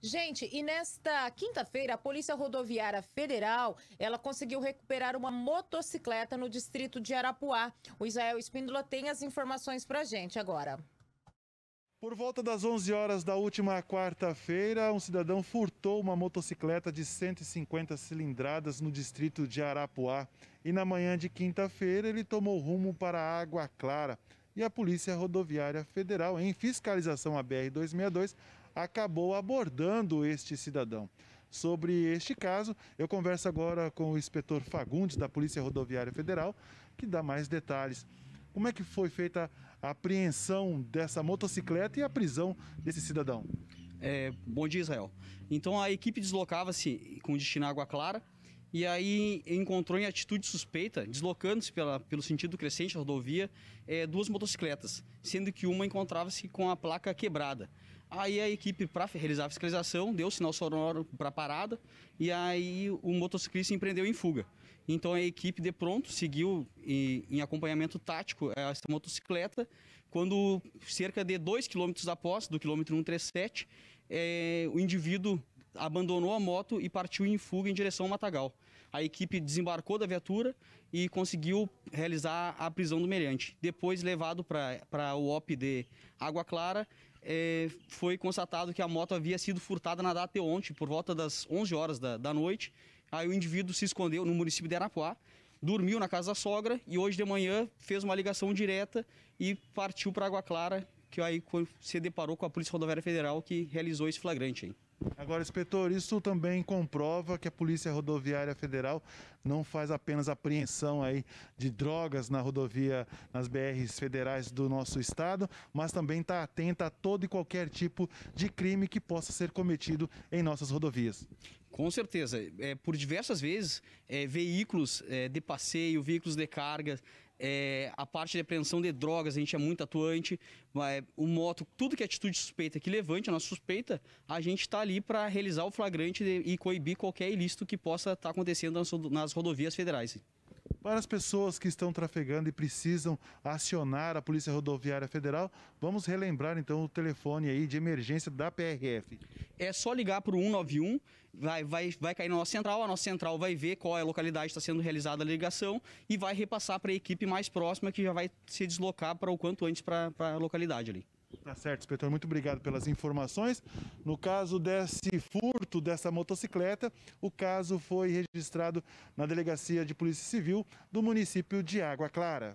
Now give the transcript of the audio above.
Gente, e nesta quinta-feira, a Polícia Rodoviária Federal, ela conseguiu recuperar uma motocicleta no distrito de Arapuá. O Israel Espíndola tem as informações pra gente agora. Por volta das 11 horas da última quarta-feira, um cidadão furtou uma motocicleta de 150 cilindradas no distrito de Arapuá. E na manhã de quinta-feira, ele tomou rumo para Água Clara. E a Polícia Rodoviária Federal, em fiscalização à BR-262, acabou abordando este cidadão. Sobre este caso, eu converso agora com o inspetor Fagundes, da Polícia Rodoviária Federal, que dá mais detalhes. Como é que foi feita a apreensão dessa motocicleta e a prisão desse cidadão? É, bom dia, Israel. Então a equipe deslocava-se com destino à Água Clara e aí encontrou em atitude suspeita, deslocando-se pelo sentido crescente da rodovia, é, duas motocicletas, sendo que uma encontrava-se com a placa quebrada. Aí a equipe, para realizar a fiscalização, deu sinal sonoro para parada e aí o motociclista empreendeu em fuga. Então a equipe de pronto seguiu em, em acompanhamento tático essa motocicleta, quando cerca de 2 km após, do quilômetro 137, é, eh, o indivíduo abandonou a moto e partiu em fuga em direção ao Matagal. A equipe desembarcou da viatura e conseguiu realizar a prisão do meriante. Depois, levado para o OP de Água Clara, é, foi constatado que a moto havia sido furtada na data de ontem, por volta das 11 horas da, da noite. Aí o indivíduo se escondeu no município de Arapuá, dormiu na casa da sogra e hoje de manhã fez uma ligação direta e partiu para Água Clara que aí se deparou com a Polícia Rodoviária Federal que realizou esse flagrante. Hein? Agora, inspetor, isso também comprova que a Polícia Rodoviária Federal não faz apenas apreensão aí de drogas na rodovia, nas BRs federais do nosso estado, mas também está atenta a todo e qualquer tipo de crime que possa ser cometido em nossas rodovias. Com certeza. É, por diversas vezes, é, veículos é, de passeio, veículos de carga, é, a parte de apreensão de drogas, a gente é muito atuante, o moto, tudo que é atitude suspeita que levante a nossa suspeita, a gente está ali para realizar o flagrante de, e coibir qualquer ilícito que possa estar tá acontecendo nas, nas rodovias federais. Para as pessoas que estão trafegando e precisam acionar a Polícia Rodoviária Federal, vamos relembrar então o telefone aí de emergência da PRF. É só ligar para o 191, vai, vai, vai cair na nossa central, a nossa central vai ver qual é a localidade que está sendo realizada a ligação e vai repassar para a equipe mais próxima que já vai se deslocar para o quanto antes para a localidade ali. Tá certo, inspetor, muito obrigado pelas informações. No caso desse furto dessa motocicleta, o caso foi registrado na Delegacia de Polícia Civil do município de Água Clara.